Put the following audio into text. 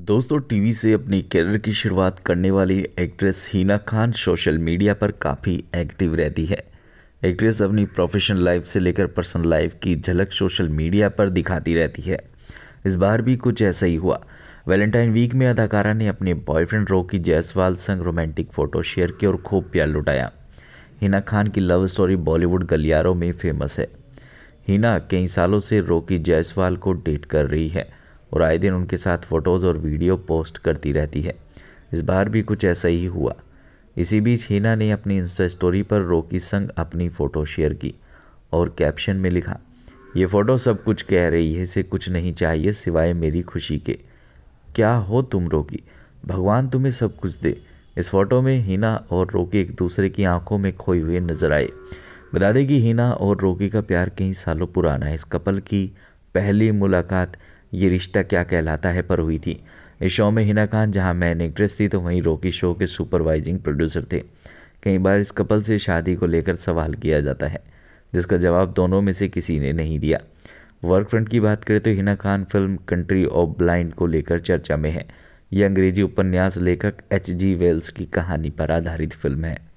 दोस्तों टीवी से अपने करियर की शुरुआत करने वाली actress Hina Khan social media पर काफ़ी एक्टिव रहती है एक्ट्रेस अपनी प्रोफेशनल लाइफ से लेकर पर्सनल लाइफ की झलक सोशल मीडिया पर दिखाती रहती है इस बार भी कुछ ऐसा ही हुआ वैलेंटाइन वीक में अदाकारा ने अपने बॉयफ्रेंड रोकी जायसवाल संग रोमांटिक फ़ोटो शेयर किए और खूब प्यार लुटाया हिना खान की लव स्टोरी बॉलीवुड गलियारों में फेमस है हिना कई सालों से रोकी जायसवाल को डेट कर रही है और आए दिन उनके साथ फ़ोटोज़ और वीडियो पोस्ट करती रहती है इस बार भी कुछ ऐसा ही हुआ इसी बीच हीना ने अपनी इंस्टा स्टोरी पर रोकी संग अपनी फ़ोटो शेयर की और कैप्शन में लिखा ये फ़ोटो सब कुछ कह रही है इसे कुछ नहीं चाहिए सिवाय मेरी खुशी के क्या हो तुम रोकी भगवान तुम्हें सब कुछ दे इस फोटो में हीना और रोकी एक दूसरे की आंखों में खोए हुए नजर आए बता दें कि हीना और रोकी का प्यार कई सालों पुराना है इस कपल की पहली मुलाकात ये रिश्ता क्या कहलाता है पर हुई थी इस शो में हिना खान जहाँ मैन एक्ट्रेस थी तो वहीं रोकी शो के सुपरवाइजिंग प्रोड्यूसर थे कई बार इस कपल से शादी को लेकर सवाल किया जाता है जिसका जवाब दोनों में से किसी ने नहीं दिया वर्क फ्रंट की बात करें तो Hina Khan film country of blind को लेकर चर्चा में है यह अंग्रेजी उपन्यास लेखक एच जी वेल्स की कहानी पर आधारित फिल्म है